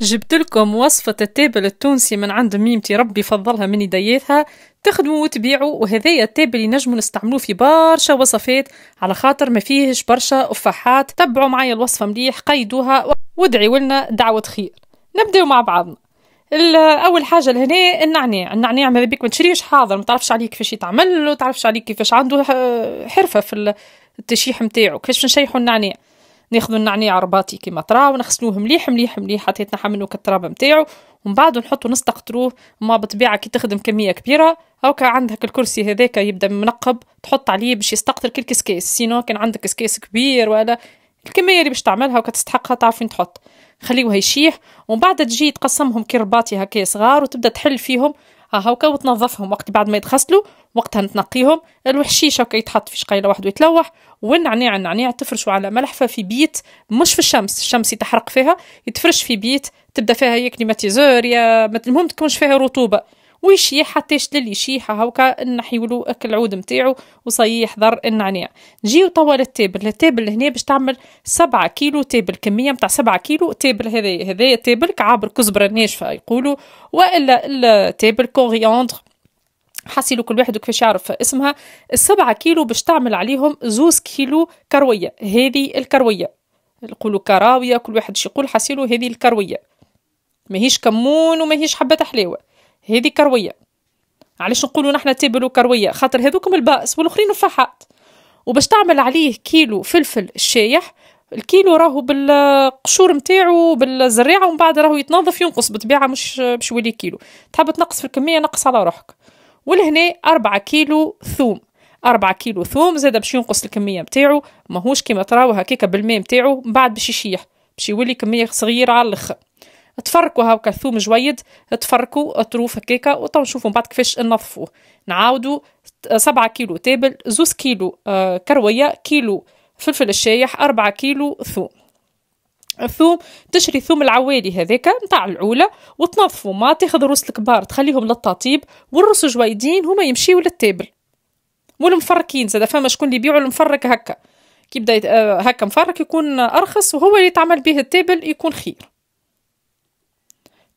جبت لكم وصفة التابل التونسي من عند ميمتي ربي فضلها من يديتها تخدموا وتبيعوا وهذايا التابل ينجموا نستعملوه في برشا وصفات على خاطر ما فيهش برشا أفاحات تبعوا معايا الوصفة مليح قيدوها وادعوا لنا دعوة خير نبداو مع بعضنا اول حاجه لهنا النعناع النعناع ماذا بيك ما تشريش حاضر ما تعرفش عليه كيفاش يتعمل وتعرفش عليه كيفاش عنده آه، حرفه في التشيح نتاعو كيفاش نشيحوا النعناع ناخذ النعناع رباطي كيما طرا ونغسلوه مليح مليح مليح حتى يتنحى منه التراب نتاعو ومن بعد نحطو نستقطروه ما بطبيعه كي تخدم كميه كبيره هاكا عندك الكرسي هذاك يبدا منقب تحط عليه باش يستقطر كل كسكاس سينو كان عندك كسكاس كبير ولا الكميه اللي باش تعملها وكتستحقها تعرف وين تحط خليوه يشيح ومن بعد تجي تقسمهم كرباطي هكا صغار وتبدا تحل فيهم ها هاوكا وتنظفهم وقت بعد ما يتغسلوا وقتها نتنقيهم الوحشيش هاكا يتحط في شقيله واحد ويتلوح والنعناع النعناع تفرشوا على ملحفه في بيت مش في الشمس الشمس يتحرق فيها يتفرش في بيت تبدا فيها يا كليماتيزور يا المهم تكونش فيها رطوبه ويشيح حتى يشتل يشيح هاوكا نحيولو اكل العود نتاعو وصي يحضر النعناع نجيو توا للتابل التابل هنا باش تعمل سبعة كيلو تابل كميه نتاع سبعة كيلو تابل هذايا هذايا تابل كعابر كزبره ناشفه يقولوا والا التابل كورياندر حاسيلو كل واحد وكيفاش يعرف اسمها السبعة كيلو باش تعمل عليهم زوز كيلو كروية هذه الكروية نقولو كراوية كل واحد شيقول يقول حاسيلو هذه الكروية ماهيش كمون وماهيش حبة حلاوة هذه كرويه علاش نقولوا نحنا تابل وكرويه خاطر هذوكم الباس والاخرين الفحات وباش تعمل عليه كيلو فلفل الشايح الكيلو راهو بالقشور نتاعو بالزريعه ومن بعد راهو يتنظف ينقص بطبيعه مش باش يولي كيلو تحب تنقص في الكميه نقص على روحك ولهنا أربعة كيلو ثوم أربعة كيلو ثوم زاد باش ينقص الكميه نتاعو ماهوش كيما تراو هكاكا بالماء نتاعو من بعد باش يشيح باش يولي كميه صغيره على الاخر تفركوا هاكا الثوم جويد تفركوا طروف هكاكا وتو نشوفوا من بعد كيفاش ننظفوا نعاودوا آه، سبعة كيلو تابل زوز كيلو آه، كرويه كيلو فلفل الشايح أربعة كيلو ثوم الثوم تشري ثوم العوالي هذاك نتاع العوله وتنظفوا ما تاخذ الروس الكبار تخليهم للتطيب والروس جويدين هما يمشيو للتابل والمفركين زاد فما شكون اللي يبيعوا المفرك هكا كي بدا آه، هكا مفرك يكون ارخص وهو اللي تعمل به التابل يكون خير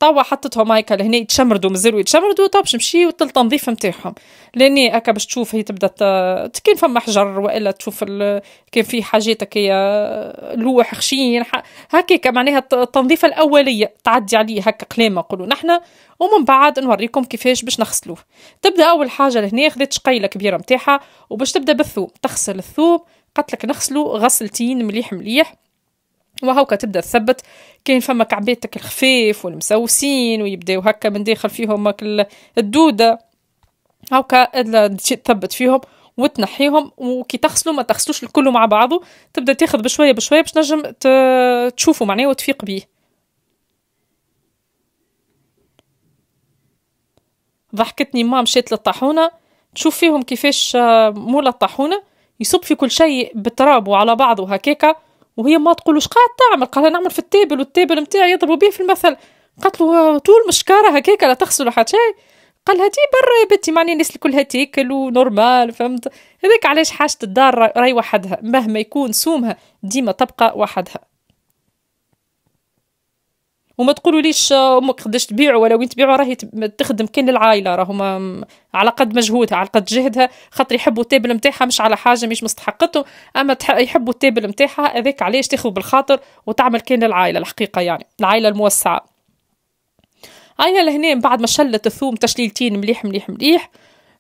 توا حطتهم هايكا لهنا يتشمردوا مازالوا يتشمردوا تو باش نمشي للتنظيف نتاعهم لاني هكا باش تشوف هي تبدا كان فما حجر والا تشوف ال... كان في حاجات هكايا لوح خشين ح... هكاك معناها التنظيفه الاوليه تعدي عليه هكا قلامه نقولوا نحنا ومن بعد نوريكم كيفاش باش نغسلوه تبدا اول حاجه لهنا خذت شقيله كبيره نتاعها وباش تبدا بالثوب تغسل الثوب قلت لك نغسلو غسلتين مليح مليح وهاوكا تبدا تثبت كاين فما كعبيتك الخفيف والمسوسين ويبداو هكا من داخل فيهم الدوده هوكا تثبت فيهم وتنحيهم وكي تغسلوا ما تغسلوش الكل مع بعضه تبدا تاخذ بشويه بشويه باش نجم تشوفه معناه وتفيق بيه ضحكتني ما مشيت للطاحونه تشوف فيهم كيفاش آه، مول الطاحونه يصب في كل شيء بالتراب وعلى بعضه هكاكا وهي ما تقول واش قاعد تعمل قال نعمل في التيبل والتيبل نتاعي يضربوا به في المثل قالت له آه، طول مشكاره هكاك لا تغسل حتى شيء قال لها برا يا بنتي معني الناس الكل تاكل ونورمال فهمت هذاك علاش حاجه الدار راهي وحدها مهما يكون سومها ديما تبقى وحدها وما تقولوا ليش آه، امك قداش تبيع ولا وين تبيع راهي تخدم كان للعائله راهو على قد مجهودها على قد جهدها خاطر يحبوا التابل نتاعها مش على حاجه مش مستحقته اما يحبوا التابل نتاعها هذاك علاش تاخذ بالخاطر وتعمل كان للعائله الحقيقه يعني العائله الموسعه هيا لهنا بعد ما شلت الثوم تشليلتين مليح مليح مليح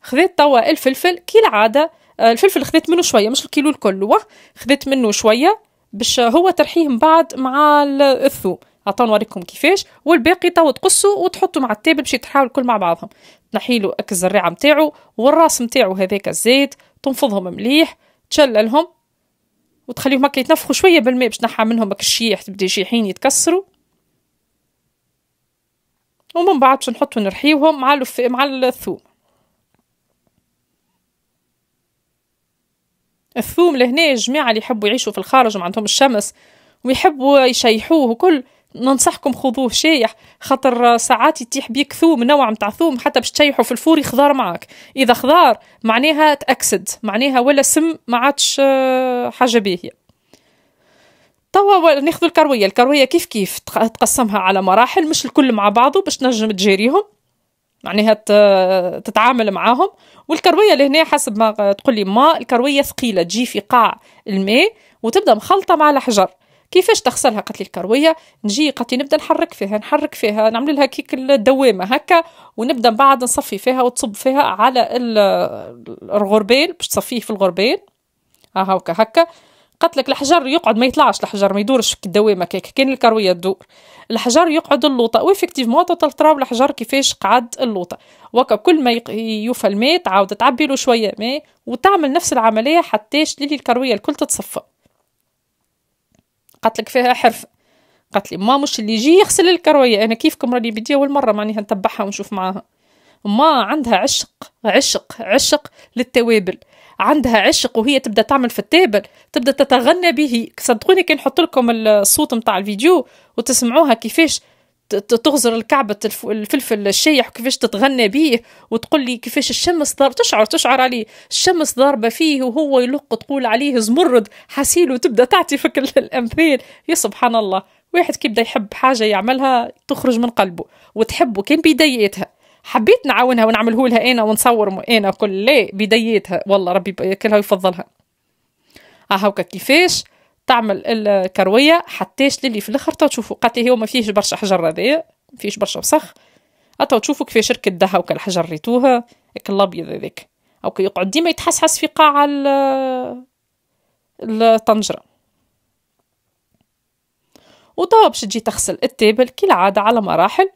خذيت توا الفلفل كالعاده آه، الفلفل خذيت منه شويه مش الكيلو الكل خذيت منه شويه باش هو ترحيه من بعد مع الثوم عطاو نوريكم كيفاش والباقي تو تقصوا وتحطوا مع التابل باش يطرحوا الكل مع بعضهم تنحيلو اك الزريعه نتاعو والراس نتاعو هذاك الزيت تنفضهم مليح تشللهم وتخليهم هكا يتنفخوا شويه بالماء باش تنحى منهم هكا الشيح تبدا شيحين يتكسروا ومن بعد باش نحطوا نرحيوهم مع الف... مع الثوم الثوم لهنا الجماعه اللي يحبوا يعيشوا في الخارج ما عندهم الشمس ويحبوا يشيحوه وكل ننصحكم خذوه شايح خاطر ساعات يتيح بيك ثوم نوع متاع ثوم حتى باش تشيحه في الفوري خضار معك اذا خضار معناها تاكسد معناها ولا سم ما عادش آه، حاجه باهيه توا ناخذ الكرويه الكرويه كيف كيف تقسمها على مراحل مش الكل مع بعضه باش تنجم تجاريهم معناها تتعامل معاهم والكرويه لهنا حسب ما تقولي ما الكرويه ثقيله تجي في قاع الماء وتبدا مخلطه مع الحجر كيفاش تغسلها قالت لي الكرويه نجي قالت نبدا نحرك فيها نحرك فيها نعمل لها كيك الدوامه هكا ونبدا من بعد نصفي فيها وتصب فيها على الغربال باش تصفيه في الغربال آه، ها هكا هكا قالت لك الحجر يقعد ما يطلعش الحجر ما يدورش في الدوامه كيك كان الكرويه تدور الحجر يقعد اللوطه وافكتيفمون تلتراو الحجر كيفاش قعد اللوطه وكا كل ما يوفى الماء تعاود تعبي له شويه ماء وتعمل نفس العمليه حتى تشلي الكرويه الكل تتصفى قالت لك فيها حرف قالت لي ما مش اللي يجي يغسل الكرويه انا كيفكم راني بدي اول مره معناها نتبعها ونشوف معاها ما عندها عشق عشق عشق للتوابل عندها عشق وهي تبدا تعمل في التابل تبدا تتغنى به صدقوني كي نحط لكم الصوت نتاع الفيديو وتسمعوها كيفاش تغزر الكعبة الفلفل الشايح وكيفاش تتغنى بيه وتقول لي كيفاش الشمس ضرب تشعر تشعر عليه الشمس ضاربة فيه وهو يلق تقول عليه زمرد حسيل وتبدا تعطي فك الامثال يا سبحان الله واحد كي بدا يحب حاجة يعملها تخرج من قلبه وتحبه كان بداياتها حبيت نعاونها ونعمله لها انا ونصور انا كل لا بداياتها والله ربي ياكلها ويفضلها ها آه، هاكا كيفاش تعمل الكرويه حتاش للي في الاخر تو تشوفوا قاتي هو ما فيهش برشا حجر هذايا ما فيهش برشا وسخ تو تشوفوا كيفاش ركد هاوك الحجر ريتوها هاك الابيض هذاك او يقعد ديما يتحسحس في قاع الطنجره وتوا باش تجي تغسل التابل كالعاده على مراحل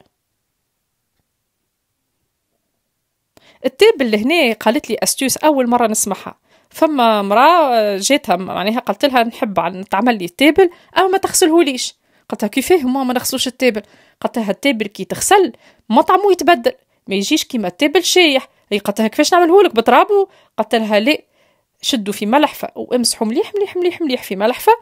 التابل لهنا قالت لي استيوس اول مره نسمعها فما مرأة آه، جاتها معناها قلت لها نحب تعمل لي التابل أما ما تغسلهوليش قلت لها كيفاه ما ما نغسلوش التابل قلت لها التابل كي تغسل مطعمه يتبدل ما يجيش كيما التابل شايح هي قلت لها كيفاش نعملهولك بترابو قلت لها لا شدوا في ملحفة وامسحوا مليح مليح مليح مليح في ملحفة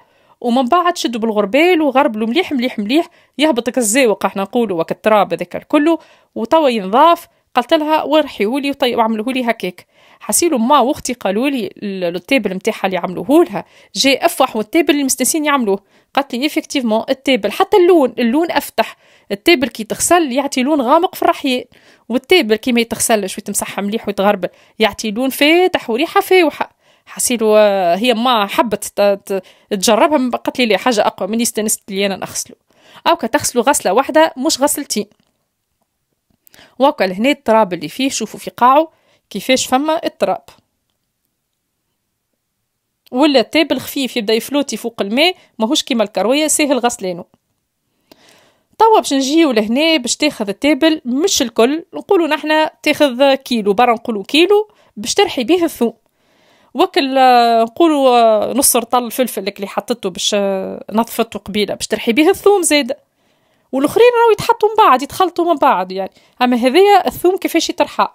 ومن بعد شدوا بالغربال وغربلوا مليح مليح مليح يهبط الزاوق احنا نقولوا وكالتراب هذاك الكل وتوا ينضاف قلت لها ورحيولي وطيب عملوه لي هكاك حسيلو ما واختي قالوا لي التابل نتاعها اللي عملوه لها جاي افح والتابل اللي مستنسين يعملوه قالت لي افكتيفمون التابل حتى اللون اللون افتح التابل كي تغسل يعطي لون غامق في الرحية والتابل كي ما يتغسلش ويتمسح مليح ويتغربل يعطي لون فاتح وريحه فاوحه حسيلو آه، هي ما حبت تجربها قالت لي حاجه اقوى مني استنست لي انا نغسلو او كتغسلو غسله واحده مش غسلتين وكا لهنا التراب اللي فيه شوفوا في قاعه كيفاش فما اضطراب ولا التاب الخفيف يبدا يفلوتي فوق الماء ماهوش كيما الكرويه ساهل غسلانه توا باش نجيو لهنا باش تاخذ التابل مش الكل نقولوا نحنا تاخذ كيلو برا نقولوا كيلو باش ترحي بيه الثوم وكل نقولوا نص رطل الفلفل اللي حطيته باش نظفته قبيله باش ترحي بيه الثوم زيد والاخرين راهو يتحطوا من بعد يتخلطوا من بعض يعني اما هذايا الثوم كيفاش يترحى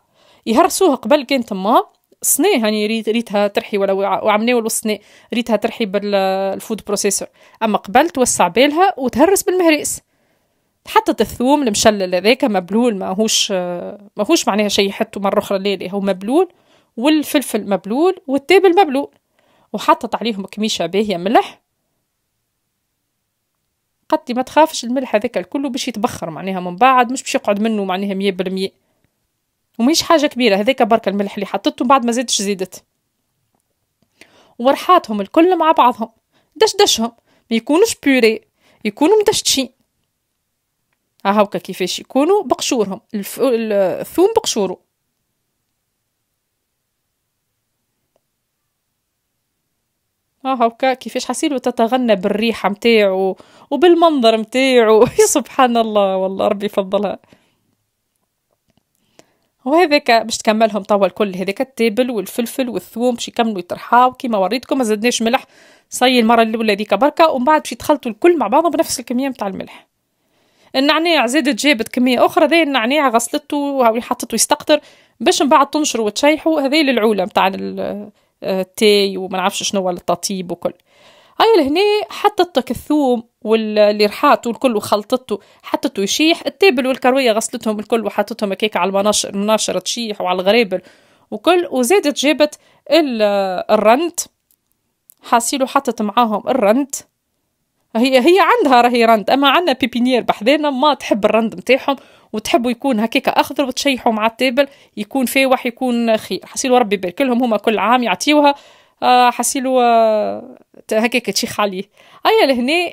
يهرسوها قبل كان تما صني هاني يعني ريتها ترحي ولا وعملناه والصني ريتها ترحي بالفود بروسيسور اما قبل توسع بالها وتهرس بالمهريس حطت الثوم المشلل هذاك مبلول ماهوش ماهوش معناها شي حتى مره اخرى ليلي هو مبلول والفلفل مبلول والتابل مبلول وحطت عليهم كميشه باهيه ملح قدي ما تخافش الملح هذاك الكل باش يتبخر معناها من بعد مش باش يقعد منه معناها مية بالمية ومش حاجه كبيره هذيك برك الملح اللي حطيته بعد ما زادش زيدت ورحاتهم الكل مع بعضهم دشدشهم ما يكونوش بوري يكونوا مدشدشين هاوكا كيفاش يكونوا بقشورهم الف... الثوم بقشوره هاوكا كيفاش حسيلو تتغنى بالريحه متاعو وبالمنظر متاعو سبحان الله والله ربي فضلها وهذاك باش تكملهم توا الكل هذاك التابل والفلفل والثوم باش يكملوا يطرحاو كيما وريتكم ما زدناش ملح صي المره الاولى هذيك بركه ومن بعد باش يتخلطوا الكل مع بعضهم بنفس الكميه نتاع الملح النعناع زادت جابت كميه اخرى ذي النعناع غسلته حطته يستقطر باش من بعد تنشروا وتشيحوا هذه العوله نتاع آه، التاي وما نعرفش شنو التطيب وكل هاي لهنا حطت الثوم واللي رحات والكل وخلطته حطته يشيح التابل والكروية غسلتهم الكل وحطتهم هكاك على المناشر المناشر تشيح وعلى الغريبل وكل وزادت جابت الرند حاسيلو حطت معاهم الرند هي هي عندها راهي رند اما عندنا بيبينير بحذانا ما تحب الرند نتاعهم وتحبوا يكون هكاك اخضر وتشيحوا مع التابل يكون فاوح يكون خير حسيلو ربي يبارك لهم هما كل عام يعطيوها آه، حسيلو آه، هكاك تشيخ عليه هيا لهنا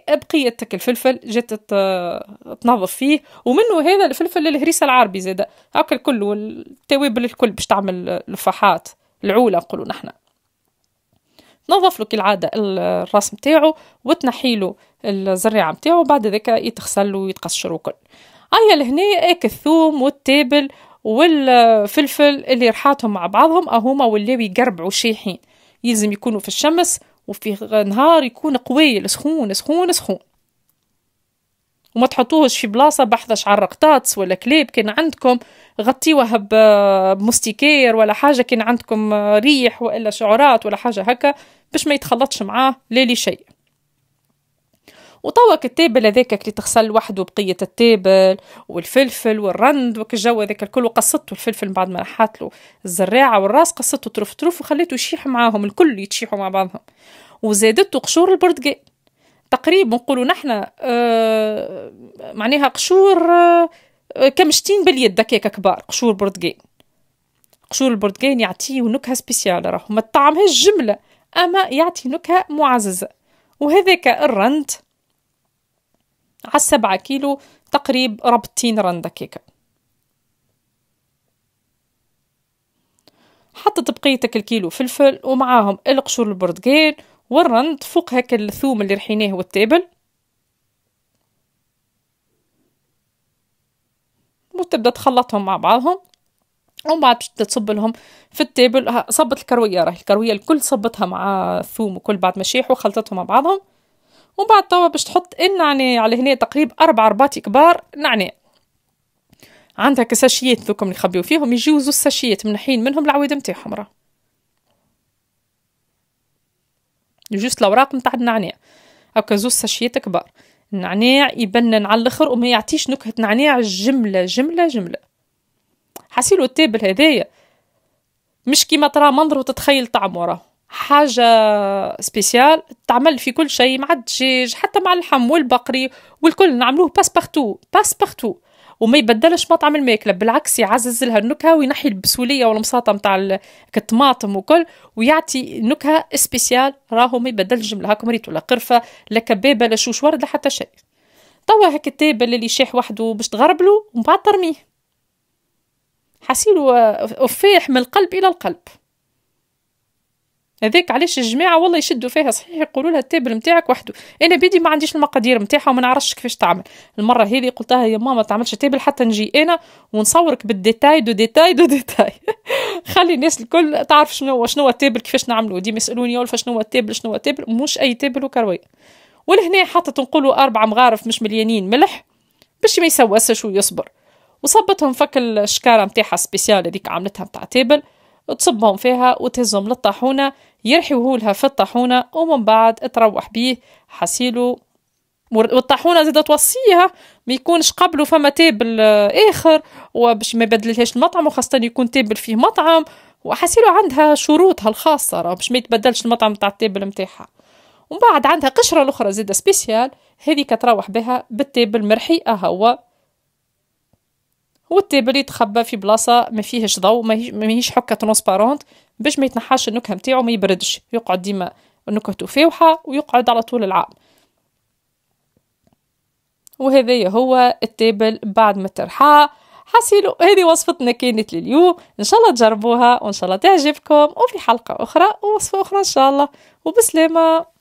تاك الفلفل جات آه، تنظف فيه ومنه هذا الفلفل الهريسه العربي زاد هاكا الكل والتوابل الكل باش تعمل الفحات العوله نقولوا نحنا نظف له كالعادة الراس متاعو وتنحي له الزريعة متاعو بعد ذاك يتغسل ويتقشر وكل هيا لهنا اك الثوم والتابل والفلفل اللي رحاتهم مع بعضهم اهما ولاو يقربعوا شيحين يلزم يكونوا في الشمس وفي نهار يكون قوي سخون سخون سخون وما تحطوهش في بلاصه بحذا شعر الرقطاس ولا كلاب كان عندكم غطيوها آه، بمستيكير ولا حاجه كان عندكم آه، ريح والا شعرات ولا حاجه هكا باش ما يتخلطش معاه لا لشيء وطوك التابل هذاك اللي تغسل وحده بقية التابل والفلفل والرند وك الجو هذاك الكل وقصته الفلفل بعد ما رحت له الزراعة والراس قصته طرف طرف وخليته يشيح معاهم الكل يتشيحوا مع بعضهم وزادته قشور البرتقال تقريبا نقولوا نحنا آه معناها قشور آه كمشتين باليد هكاك كبار قشور برتقال قشور البرتقال يعطيه نكهه سبيسيال راهو ما طعمهاش جمله اما يعطي نكهه معززه وهذاك الرند على 7 كيلو تقريب ربطين رندة كيكة حطت بقيتك الكيلو فلفل ومعاهم القشور البرتقال والرند فوق هاك الثوم اللي رحيناه والتابل وتبدا تخلطهم مع بعضهم ومن بعد باش تصب لهم في التابل صبت الكرويه راهي الكرويه الكل صبتها مع الثوم وكل بعد ما شيحوا خلطتهم مع بعضهم ومن بعد توا باش تحط النعناع يعني على هنا تقريبا أربع رباط كبار نعناع عندها كساشيات ذوكم اللي يخبيو فيهم يجيو زوز ساشيات حين منهم العواد نتاعهم راه جوست الاوراق نتاع النعناع هكا زوز ساشيات كبار النعناع يبنن على الاخر وما يعطيش نكهه نعناع جمله جمله جمله حاسيلو التابل هذايا مش كيما ترى منظره وتتخيل طعمه راه حاجه سبيسيال تعمل في كل شيء مع الدجاج حتى مع اللحم والبقري والكل نعملوه باس بارتو باس بارتو وما يبدلش مطعم الماكله بالعكس يعزز لها النكهه وينحي البسوليه والمساطه متاع الطماطم وكل ويعطي نكهه سبيسيال راهو ما يبدلش الجمله هاكم ريتو ولا قرفه لا كبابه لا شوش ورد لا حتى شيء توا هاك التابل اللي شاح وحده باش تغربلو ومن بعد ترميه حسيلو افاح من القلب الى القلب هذاك علاش الجماعه والله يشدوا فيها صحيح يقولوا لها التابل نتاعك وحده انا بيدي ما عنديش المقادير نتاعها وما نعرفش كيفاش تعمل المره هذه قلتها يا ماما ما تعملش تابل حتى نجي انا ونصورك بالديتاي دو ديتاي دو ديتاي خلي الناس الكل تعرف شنو شنو التابل كيفاش نعملوا ديما يسالوني اول شنو التابل شنو التابل مش اي تابل وكرويه ولهنا حطت نقولوا اربع مغارف مش مليانين ملح باش ما يسوسش ويصبر وصبتهم فك الشكاره نتاعها سبيسيال هذيك عملتها نتاع تابل تصبهم فيها وتهزهم للطاحونة يرحوهولها في الطاحونة ومن بعد تروح بيه حسيلو والطاحونه زاده توصيها ما يكونش قبله فما تابل آه، اخر وباش ما يبدلهاش المطعم وخاصه يكون تابل فيه مطعم وحسيلو عندها شروطها الخاصه راه باش ما يتبدلش المطعم تاع التابل نتاعها ومن بعد عندها قشره الاخرى زاده سبيسيال هذه كتروح بها بالتابل مرحي هو هو التيبل يتخبى في بلاصه ما فيهش ضوء ماهيش حكه ترونسبارونت باش ما يتنحاش النكهه نتاعو ما يبردش يقعد ديما نكهته فاوحه ويقعد على طول العام وهذا هو التابل بعد ما ترحى حاسيلو هذه وصفتنا كانت لليوم ان شاء الله تجربوها وان شاء الله تعجبكم وفي حلقه اخرى ووصفه اخرى ان شاء الله وبسلامه